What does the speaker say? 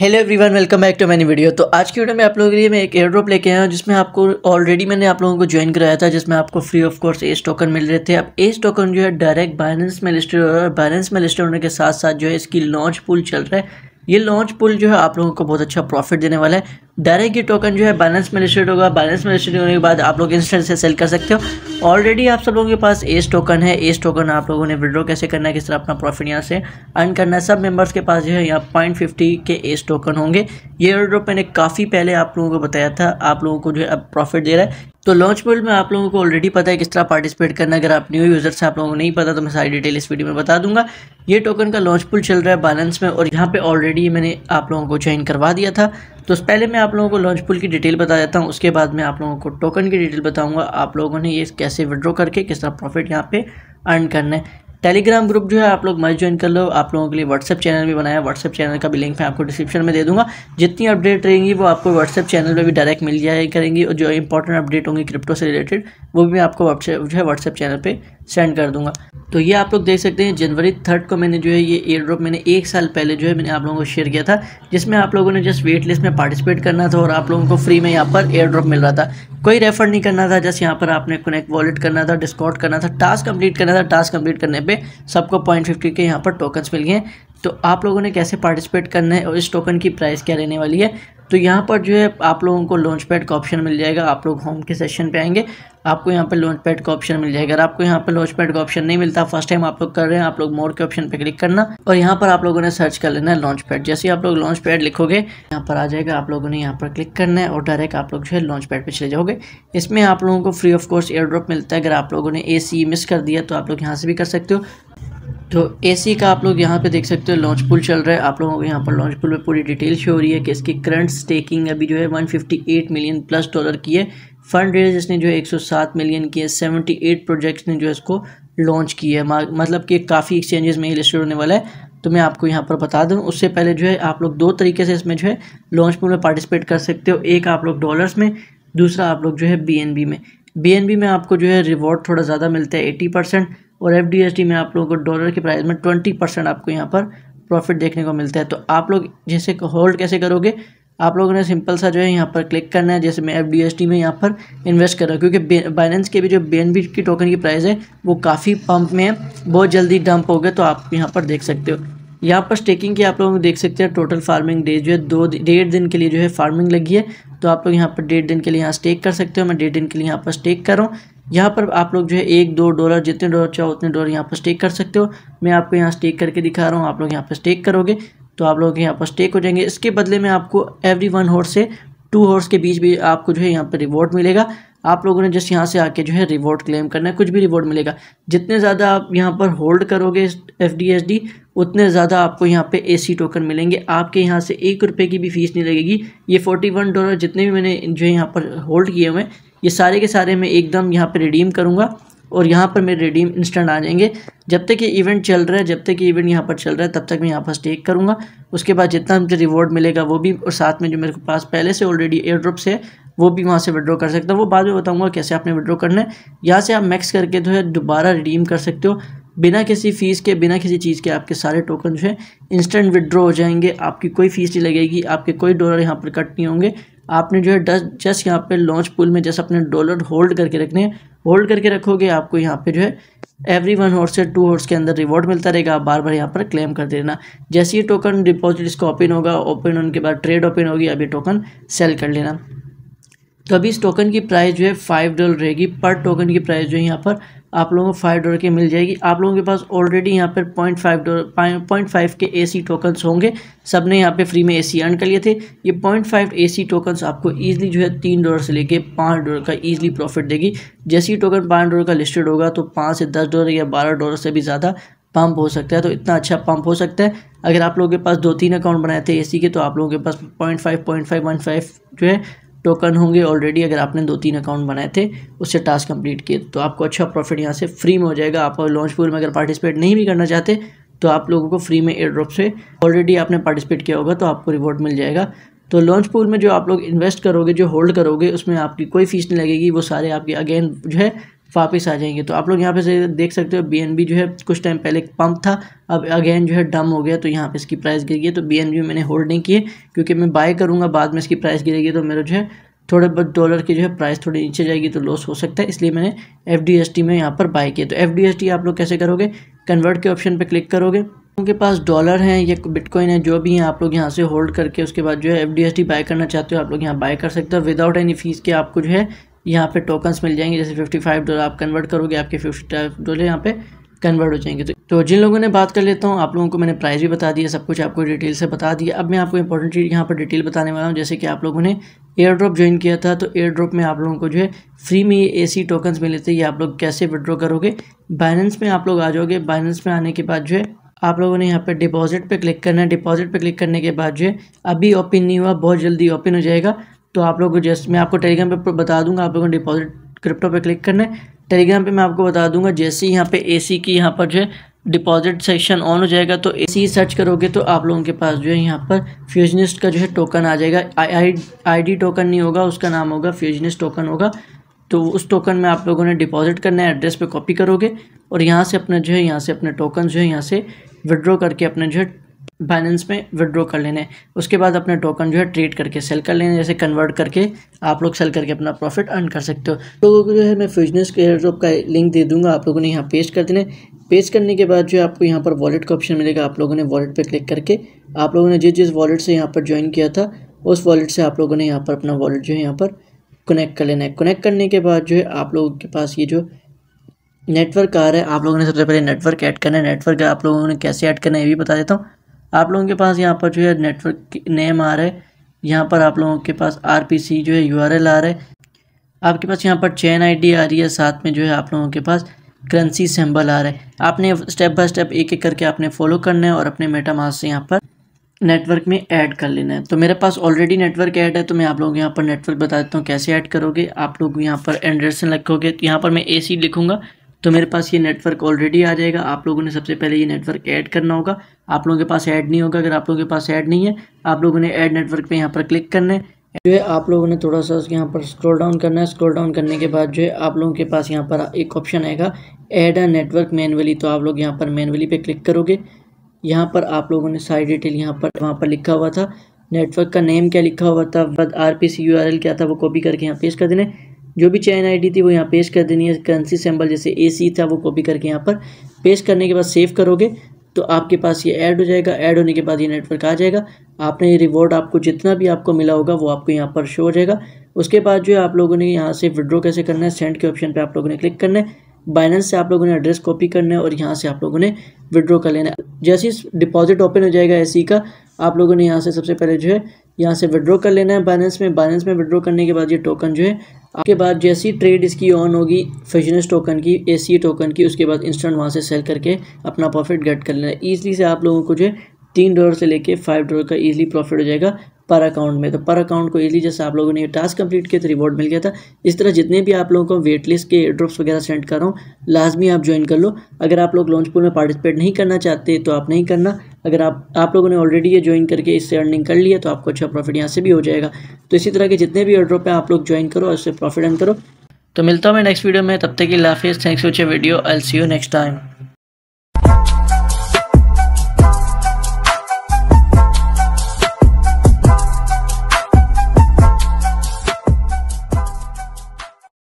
hello everyone welcome back to many video तो आज की वीडियो में आप लोगों के लिए मैं एक एयर ड्रॉप लेके आया हूँ जिसमें आपको ऑलरेडी मैंने आप लोगों को ज्वाइन कराया था जिसमें आपको free of cost S token मिल रहे थे अब एस टोकन जो है डायरेक्ट बैलेंस में लिस्टेड हो रहा है बैलेंस में लिस्टेड होने के साथ साथ जो है इसकी लॉन्च पुल चल रहा है ये लॉन्च पुल जो है आप लोगों को बहुत अच्छा प्रॉफिट देने वाला है डायरेक्ट ये टोकन जो है बैलेंस में रजिस्टर्ड होगा बैलेंस में रजिस्टर्ड होने के बाद आप लोग इंस्टेंट से सेल कर सकते हो ऑलरेडी आप सब लोगों के पास एस टोकन है एस टोकन आप लोगों ने विड्रॉ कैसे करना है किस तरह अपना प्रॉफिट यहाँ से अर्न करना है सब मेंबर्स के पास जो है यहाँ पॉइंट फिफ्टी के एस टोकन होंगे ये विड्रॉ मैंने काफ़ी पहले आप लोगों को बताया था आप लोगों को जो है अब प्रॉफिट दे रहा है तो लॉन्च मोड में आप लोगों को ऑलरेडी पता है किस तरह पार्टिसिपेट करना है अगर आप न्यू यूज़र्स हैं आप लोगों को नहीं पता तो मैं सारी डिटेल इस वीडियो में बता दूंगा ये टोकन का लॉन्च पुल चल रहा है बैलेंस में और यहाँ पे ऑलरेडी मैंने आप लोगों को ज्वाइन करवा दिया था तो पहले मैं आप लोगों को लॉन्च पुल की डिटेल बता देता हूँ उसके बाद मैं आप लोगों को टोकन की डिटेल बताऊँगा आप लोगों ने ये कैसे विड्रॉ करके किस तरह प्रॉफिट यहाँ पे अर्न करना है टेलीग्राम ग्रुप जो है आप लोग मस्त ज्वाइन कर लो आप लोगों के लिए व्हाट्सएप चैनल भी बनाया व्हाट्सएप चैनल का भी लिंक मैं आपको डिस्क्रिप्शन में दे दूंगा जितनी अपडेट रहेंगी वो आपको व्हाट्सएप चैनल पे भी डायरेक्ट मिल जाए करेंगी और जो इंपॉर्टेंट अपडेट होंगी क्रिप्टो से रिलेटेड वो भी मैं आपको व्हाट्सएप जो है व्हाट्सएप चैनल पर सेंड कर दूंगा तो ये आप लोग देख सकते हैं जनवरी थर्ड को मैंने जो है ये एयर ड्रॉप मैंने एक साल पहले जो है मैंने आप लोगों को शेयर किया था जिसमें आप लोगों ने जस्ट वेट लिस्ट में पार्टिसिपेट करना था और आप लोगों को फ्री में यहाँ पर एयर ड्रॉप मिल रहा था कोई रेफर नहीं करना था जस्ट यहाँ पर आपने कनेक्ट वॉलेट करना था डिस्काउंट करना था टास्क कंप्लीट करना था टास्क कंप्लीट करने पर सबको पॉइंट फिफ्टी के यहाँ पर टोकन्स मिल गए तो आप लोगों ने कैसे पार्टिसिपेट करना है और इस टोकन की प्राइस क्या रहने वाली है तो यहाँ पर जो है आप लोगों को लॉन्च पैड का ऑप्शन मिल जाएगा आप लोग होम के सेशन पे आएंगे आपको यहाँ पे लॉन्च पैड का ऑप्शन मिल जाएगा अगर आपको यहाँ पे लॉन्च पैड का ऑप्शन नहीं मिलता फर्स्ट टाइम आप लोग कर रहे हैं आप लोग मोर के ऑप्शन पे क्लिक करना और यहाँ पर आप लोगों ने सर्च कर लेना है लॉन्च पैड जैसे आप लोग लॉन्च पैड लिखोगे यहाँ पर आ जाएगा आप लोगों ने यहाँ पर क्लिक करना है और डायरेक्ट आप लोग जो है लॉन्च पैड पर चले जाओगे इसमें आप लोगों को free of cost airdrop मिलता है अगर आप लोगों ने ए मिस e कर दिया तो आप लोग यहाँ से भी कर सकते हो तो एसी का आप लोग यहाँ पे देख सकते हो लॉन्च पुल चल रहा है आप लोगों को यहाँ पर लॉन्च पुल में पूरी डिटेल शो हो रही है कि इसकी करंट स्टेकिंग अभी जो है 158 मिलियन प्लस डॉलर की है फंड रेज इसने जो है 107 मिलियन की है 78 प्रोजेक्ट्स ने जो है इसको लॉन्च किया है मतलब कि काफ़ी एक्सचेंजेस में ही लिस्टेड होने वाला है तो मैं आपको यहाँ पर बता दूँ उससे पहले जो है आप लोग दो तरीके से इसमें जो है लॉन्च पुल में पार्टिसिपेट कर सकते हो एक आप लोग डॉलर्स में दूसरा आप लोग जो है बी में बी में आपको जो है रिवॉर्ड थोड़ा ज़्यादा मिलता है एटी परसेंट और एफ में आप लोगों को डॉलर के प्राइस में ट्वेंटी परसेंट आपको यहाँ पर प्रॉफिट देखने को मिलता है तो आप लोग जैसे होल्ड कैसे करोगे आप लोगों ने सिंपल सा जो है यहाँ पर क्लिक करना है जैसे मैं एफ डी एस टी में यहाँ पर इन्वेस्ट कर रहा हूँ क्योंकि बाइनेंस के भी जो बी बी की टोकन की प्राइस है वो काफ़ी पंप में है बहुत जल्दी डंप हो गया तो आप यहाँ पर देख सकते हो यहाँ पर स्टेकिंग की आप लोग देख सकते हैं टोटल फार्मिंग डेज जो है दो डेढ़ दिन के लिए जो है फार्मिंग लगी है तो आप लोग यहाँ पर डेढ़ दिन के लिए यहाँ स्टेक कर सकते हो मैं डेढ़ दिन के लिए यहाँ पर स्टेक कर रहा हूँ यहाँ पर आप लोग जो है एक दो डॉलर जितने डॉलर चाहो उतने डॉलर यहाँ पर स्टेक कर सकते हो मैं आपको यहाँ स्टेक करके दिखा रहा हूँ आप लोग यहाँ पर स्टेक करोगे तो आप लोग यहाँ पर स्टेक हो जाएंगे इसके बदले में आपको एवरी वन हॉर्स से टू हॉर्स के बीच भी आपको जो है यहाँ पर रिवॉर्ड मिलेगा आप लोगों ने जस्ट यहाँ से आके जो है रिवॉर्ड क्लेम करना है कुछ भी रिवॉर्ड मिलेगा जितने ज़्यादा आप यहाँ पर होल्ड करोगे एफ डी एस डी उतने ज़्यादा आपको यहाँ पे ए सी टोकन मिलेंगे आपके यहाँ से एक रुपये की भी फीस नहीं लगेगी ये फोर्टी वन डॉलर जितने भी मैंने जो है यहाँ पर होल्ड किए हुए हैं ये सारे के सारे मैं एकदम यहाँ पर रिडीम करूँगा और यहाँ पर मेरे रिडीम इंस्टेंट आ जाएंगे जब तक ये इवेंट चल रहा है जब तक ये इवेंट यहाँ पर चल रहा है तब तक मैं यहाँ पर स्टेक करूँगा उसके बाद जितना मुझे रिवॉर्ड मिलेगा वो भी और साथ में जो मेरे पास पहले से ऑलरेडी एयर ड्रॉप्स है वो भी वहाँ से विड्रॉ कर सकता हूँ वो बाद में बताऊँगा कैसे आपने विड्रॉ करना है यहाँ से आप मैक्स करके जो है दोबारा रिडीम कर सकते हो बिना किसी फ़ीस के बिना किसी चीज़ के आपके सारे टोकन जो है इंस्टेंट विड्रॉ हो जाएंगे आपकी कोई फ़ीस नहीं लगेगी आपके कोई डॉलर यहाँ पर कट नहीं होंगे आपने जो है जस्ट यहाँ पे लॉन्च पुल में जैसे अपने डॉलर होल्ड करके रखने होल्ड करके रखोगे आपको यहाँ पे जो है एवरी वन हॉर्स से टू हॉर्स के अंदर रिवॉर्ड मिलता रहेगा आप बार बार यहाँ पर क्लेम कर देना जैसे ये टोकन डिपॉजिट इसका ओपन होगा ओपन होने के बाद ट्रेड ओपन होगी अभी टोकन सेल कर लेना तो अभी इस टोकन की प्राइस जो है फाइव डॉलर रहेगी पर टोकन की प्राइस जो है यहाँ पर आप लोगों को फाइव डॉलर की मिल जाएगी आप लोगों के पास ऑलरेडी यहाँ पर point five dollar point five के ए सी टोकन्स होंगे सब ने यहाँ पे फ्री में ए सी अर्न कर लिए थे ये point five A C tokens आपको ईजिली जो है तीन डॉलर से लेके पाँच डॉलर का ईजिली प्रॉफिट देगी जैसे ही टोकन पाँच डॉलर का लिस्टेड होगा तो पाँच से दस डॉलर या बारह डॉलर से भी ज़्यादा पंप हो सकता है तो इतना अच्छा पंप हो सकता है अगर आप लोगों के पास दो तीन अकाउंट बनाए थे ए के तो आप लोगों के पास point five point five one five जो है टोकन होंगे ऑलरेडी अगर आपने दो तीन अकाउंट बनाए थे उससे टास्क कंप्लीट किए तो आपको अच्छा प्रॉफिट यहाँ से फ्री में हो जाएगा आप लॉन्च पूल में अगर पार्टिसिपेट नहीं भी करना चाहते तो आप लोगों को फ्री में एयर ड्रॉप से ऑलरेडी आपने पार्टिसिपेट किया होगा तो आपको रिवॉर्ड मिल जाएगा तो लॉन्च पूल में जो आप लोग इन्वेस्ट करोगे जो होल्ड करोगे उसमें आपकी कोई फीस नहीं लगेगी वो सारे आपके अगेन जो है वापस आ जाएंगे तो आप लोग यहाँ पे से देख सकते हो बी जो है कुछ टाइम पहले पंप था अब अगेन जो है डम हो गया तो यहाँ पे इसकी प्राइस गिर गई तो बी मैंने होल्ड नहीं किए क्योंकि मैं बाय करूँगा बाद में इसकी प्राइस गिरेगी तो मेरा जो है थोड़े बहुत डॉलर की जो है प्राइस थोड़ी नीचे जाएगी तो लॉस हो सकता है इसलिए मैंने एफ में यहाँ पर बाय किया तो एफ आप लोग कैसे करोगे कन्वर्ट के ऑप्शन पर क्लिक करोगे उनके पास डॉलर हैं या बिटकॉइन है जो भी हैं आप लोग यहाँ से होल्ड करके उसके बाद जो है एफ बाय करना चाहते हो आप लोग यहाँ बाय कर सकते हो विदाउट एनी फीस के आपको जो है यहाँ पे टोकन्स मिल जाएंगे जैसे 55 डॉलर आप कन्वर्ट करोगे आपके 55 डॉलर यहाँ पे कन्वर्ट हो जाएंगे तो, तो जिन लोगों ने बात कर लेता हूँ आप लोगों को मैंने प्राइस भी बता दिया सब कुछ आपको डिटेल से बता दिया अब मैं आपको इंपॉर्टेंट चीज़ यहाँ पर डिटेल बताने वाला हूँ जैसे कि आप लोगों ने एयर ड्रॉप ज्वाइन किया था तो एयर ड्रॉप में आप लोगों को जो है फ्री में ए सी टोकन्स मिले थे ये आप लोग कैसे विड्रॉ करोगे बाइनेंस में आप लोग आ जाओगे बाइनेंस में आने के बाद जो है आप लोगों ने यहाँ पर डिपॉजिट पे क्लिक करना है डिपॉजिट पे क्लिक करने के बाद जो है अभी ओपन नहीं हुआ बहुत जल्दी ओपन हो जाएगा तो आप लोग जैसे मैं आपको टेलीग्राम पे बता दूंगा आप लोगों ने डिपॉजिट क्रिप्टो पे क्लिक करना है टेलीग्राम पे मैं आपको बता दूंगा जैसे ही यहाँ पे एसी की यहाँ पर जो है डिपॉजिट सेक्शन ऑन हो जाएगा तो एसी सर्च करोगे तो आप लोगों के पास जो है यहाँ पर फ्यूजनिस्ट का जो है टोकन आ जाएगा आई आई टोकन नहीं होगा उसका नाम होगा फ्यूजनिस्ट टोकन होगा तो उस टोकन में आप लोगों ने डिपॉजिट करना है एड्रेस पर कॉपी करोगे और यहाँ से अपना जो है यहाँ से अपने टोकन जो है यहाँ से विड्रॉ करके अपने जो है बाइनेंस में विड्रॉ कर लेने उसके बाद अपने टोकन जो है ट्रेड करके सेल कर लेने जैसे कन्वर्ट करके आप लोग सेल करके अपना प्रॉफिट अर्न कर सकते हो लोगों को जो है मैं फ्यूजनेस के एयरड्रॉप का लिंक दे दूंगा आप लोगों ने यहाँ पेस्ट कर देने पेस्ट करने के बाद जो है आपको यहाँ पर वॉलेट का ऑप्शन मिलेगा आप लोगों ने वॉलेट पर क्लिक करके आप लोगों ने जिस जिस वॉलेट से यहाँ पर ज्वाइन किया था उस वॉलेट से आप लोगों ने यहाँ पर अपना वॉलेट जो है यहाँ पर कनेक्ट कर लेना है कनेक्ट करने के बाद जो है आप लोगों के पास ये जो नेटवर्क आ रहा है आप लोगों ने सबसे पहले नेटवर्क ऐड करना है नेटवर्क आप लोगों ने कैसे ऐड करना है ये भी बता देता हूँ आप लोगों के पास यहाँ पर जो है नेटवर्क नेम आ रहा है यहाँ पर आप लोगों के पास आर जो है यू आ रहा है आपके पास यहाँ पर चैन आई आ रही है साथ में जो है आप लोगों के पास करेंसी सिंबल आ रहा है आपने स्टेप बाय स्टेप एक एक करके आपने फॉलो करना है और अपने मेटामास से यहाँ पर नेटवर्क में ऐड कर लेना है तो मेरे पास ऑलरेडी नेटवर्क ऐड है तो मैं आप लोगों को यहाँ पर नेटवर्क बता देता हूँ कैसे ऐड करोगे आप लोग यहाँ पर एंड्रेसन लिखोगे तो यहाँ पर मैं ए लिखूँगा तो मेरे पास ये नेटवर्क ऑलरेडी आ जाएगा आप लोगों ने सबसे पहले ये नेटवर्क ऐड करना होगा आप लोगों के पास ऐड नहीं होगा अगर आप लोगों के पास ऐड नहीं है आप लोगों ने ऐड नेटवर्क पे यहाँ पर क्लिक करना है जो है आप लोगों ने थोड़ा सा यहाँ पर स्क्रॉल डाउन करना है स्क्रॉल डाउन करने के बाद जो है आप लोगों के पास यहाँ पर एक ऑप्शन आएगा ऐड अ नेटवर्क मैनुअली तो आप लोग यहाँ पर मैनुअली पे क्लिक करोगे यहाँ पर आप लोगों ने सारी डिटेल यहाँ पर वहाँ पर लिखा हुआ था नेटवर्क का नेम क्या लिखा हुआ था R P C U R L क्या था वो कॉपी करके यहाँ पेश कर देने जो भी चैन आईडी थी वो यहाँ पेश कर देनी है करेंसी सैम्बल जैसे ए था वो कॉपी करके यहाँ पर पेश करने के बाद सेव करोगे तो आपके पास ये ऐड हो जाएगा ऐड होने के बाद ये नेटवर्क आ जाएगा आपने ये रिवॉर्ड आपको जितना भी आपको मिला होगा वो आपको यहाँ पर शो हो जाएगा उसके बाद जो है आप लोगों ने यहाँ से विड्रॉ कैसे करना है सेंड के ऑप्शन पर आप लोगों ने क्लिक करना है बाइनेंस से आप लोगों ने एड्रेस कॉपी करना है और यहाँ से आप लोगों ने विड्रॉ कर लेना है जैसे डिपॉजिट ओपन हो जाएगा सी का आप लोगों ने यहाँ से सबसे पहले जो है यहाँ से विड्रॉ कर लेना है बैलेंस में बैलेंस में विड्रॉ करने के बाद ये टोकन जो है आपके बाद जैसी ट्रेड इसकी ऑन होगी फिजनेस टोकन की ए टोकन की उसके बाद इंस्टेंट वहाँ से सेल करके अपना प्रॉफिट गेट कर लेना है ईजिली से आप लोगों को जो है तीन डॉलर से लेके फाइव डॉलर का ईजिली प्रॉफिट हो जाएगा पर अकाउंट में तो पर अकाउंट को इली जैसे आप लोगों ने टास्क कंप्लीट किया तो रिवॉर्ड मिल गया था इस तरह जितने भी आप लोगों को वेट लिस्ट के ड्रॉप्स वगैरह सेंड कर रहा हूँ लाजमी आप ज्वाइन कर लो अगर आप लोग लॉन्च में पार्टिसिपेट नहीं करना चाहते तो आप नहीं करना अगर आप आप लोगों ने ऑलरेडी ये ज्वाइन करके इससे अर्निंग कर लिया तो आपको अच्छा प्रॉफिट यहाँ से भी हो जाएगा तो इसी तरह के जितने भी ऑर्ड्रॉप हैं आप लोग ज्वाइन करो और इससे प्रॉफिट अर्न करो तो मिलता हूँ मैं नेक्स्ट वीडियो में तब तक के लाफेज thanks for video I see you next time